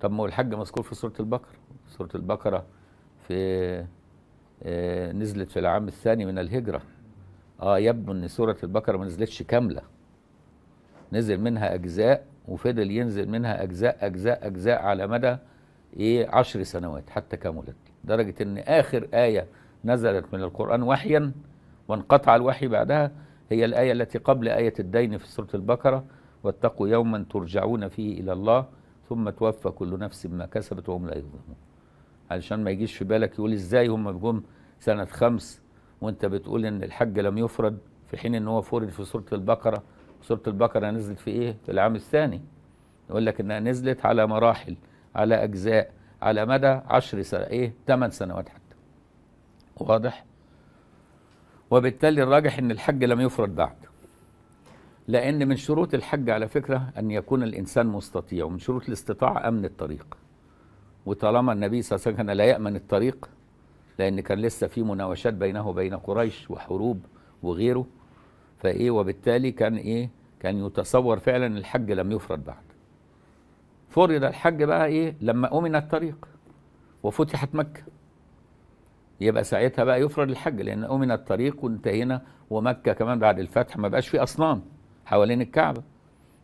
طب ما هو الحج مذكور في سوره البقره سوره البقره في آه، نزلت في العام الثاني من الهجره اه يبدو ان سوره البقره ما نزلتش كامله نزل منها اجزاء وفضل ينزل منها اجزاء اجزاء اجزاء على مدى ايه عشر سنوات حتى كملت لدرجه ان اخر ايه نزلت من القران وحيا وانقطع الوحي بعدها هي الايه التي قبل ايه الدين في سوره البقره واتقوا يوما ترجعون فيه الى الله ثم توفى كل نفس ما كسبت وهم لا يظلمون علشان ما يجيش في بالك يقول ازاي هم جم سنة خمس وانت بتقول ان الحج لم يفرد في حين ان هو فرد في سورة البقرة سورة البقرة نزلت في ايه في العام الثاني يقول لك انها نزلت على مراحل على اجزاء على مدى عشر سنة ايه ثمان سنوات حتى واضح وبالتالي الراجح ان الحج لم يفرد بعد لأن من شروط الحج على فكرة أن يكون الإنسان مستطيع ومن شروط الاستطاعة أمن الطريق وطالما النبي صلى الله عليه وسلم كان لا يأمن الطريق لأن كان لسه في مناوشات بينه وبين قريش وحروب وغيره فإيه وبالتالي كان إيه كان يتصور فعلا الحج لم يفرض بعد فرض الحج بقى إيه لما أمن الطريق وفتحت مكة يبقى ساعتها بقى يفرض الحج لأن أمن الطريق وانتهينا ومكة كمان بعد الفتح ما بقاش في أصنام حوالين الكعبة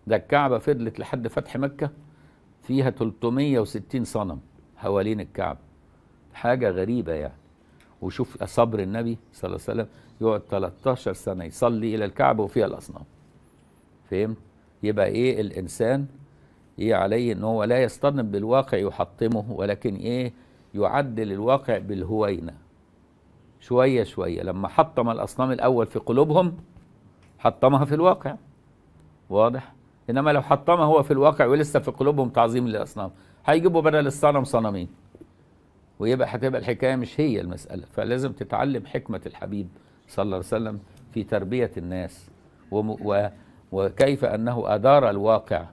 ده الكعبة فضلت لحد فتح مكة فيها 360 صنم حوالين الكعبة حاجة غريبة يعني وشوف صبر النبي صلى الله عليه وسلم يقعد 13 سنة يصلي إلى الكعبة وفيها الأصنام فهمت؟ يبقى إيه الإنسان إيه عليه إن هو لا يصطدم بالواقع يحطمه ولكن إيه يعدل الواقع بالهوينة شوية شوية لما حطم الأصنام الأول في قلوبهم حطمها في الواقع واضح انما لو حطمها هو في الواقع ولسه في قلوبهم تعظيم للاصنام هيجيبوا بدل الصنم صنمين ويبقى هتبقى الحكايه مش هي المساله فلازم تتعلم حكمه الحبيب صلى الله عليه وسلم في تربيه الناس و وكيف انه ادار الواقع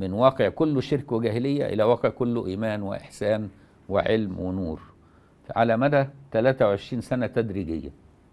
من واقع كله شرك وجاهليه الى واقع كله ايمان واحسان وعلم ونور على مدى 23 سنه تدريجيه